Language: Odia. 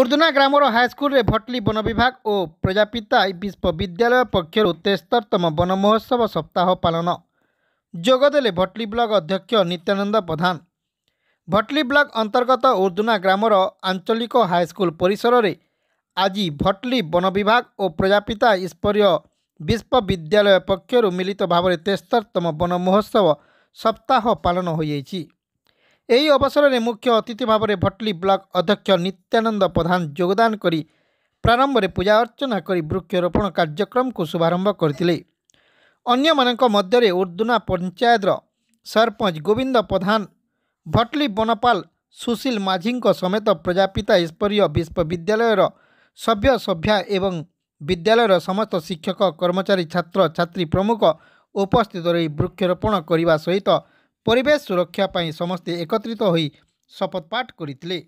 उर्दुना ग्राम र रे भटली बन विभाग र प्रजापिता विश्वविद्यालय पक्षहरू तेस्तरतम वनमहोत्सव सप्ताह पान जेले भट्लि ब्लक अध्यक्ष नित्यानन्द प्रधान भट्लि ब्लक अन्तर्गत उर्दुना ग्राम र आचलिक हाइस्कुल परिसरले आज भट्लि बनविभाग र प्रजापिता ईश्वर विश्वविद्यालय पक्षहरू मिलित भावना तेस्तरतम वनमहोत्सव सप्ताह पालन हुन्छ ଏହି ଅବସରରେ ମୁଖ୍ୟ ଅତିଥି ଭାବରେ ଭଟଲି ବ୍ଲକ ଅଧ୍ୟକ୍ଷ ନିତ୍ୟାନନ୍ଦ ପ୍ରଧାନ ଯୋଗଦାନ କରି ପ୍ରାରମ୍ଭରେ ପୂଜା ଅର୍ଚ୍ଚନା କରି ବୃକ୍ଷରୋପଣ କାର୍ଯ୍ୟକ୍ରମକୁ ଶୁଭାରମ୍ଭ କରିଥିଲେ ଅନ୍ୟମାନଙ୍କ ମଧ୍ୟରେ ଉର୍ଦ୍ଦୁନା ପଞ୍ଚାୟତର ସରପଞ୍ଚ ଗୋବିନ୍ଦ ପ୍ରଧାନ ଭଟଲି ବନପାଲ ସୁଶୀଲ ମାଝୀଙ୍କ ସମେତ ପ୍ରଜାପିତା ଈଶ୍ୱରୀୟ ବିଶ୍ୱବିଦ୍ୟାଳୟର ସଭ୍ୟ ସଭ୍ୟା ଏବଂ ବିଦ୍ୟାଳୟର ସମସ୍ତ ଶିକ୍ଷକ କର୍ମଚାରୀ ଛାତ୍ର ଛାତ୍ରୀ ପ୍ରମୁଖ ଉପସ୍ଥିତ ରହି ବୃକ୍ଷରୋପଣ କରିବା ସହିତ পরিবেশ সুরক্ষা পাই সমস্তে একত্রিত হয়ে শপথ পাঠ করে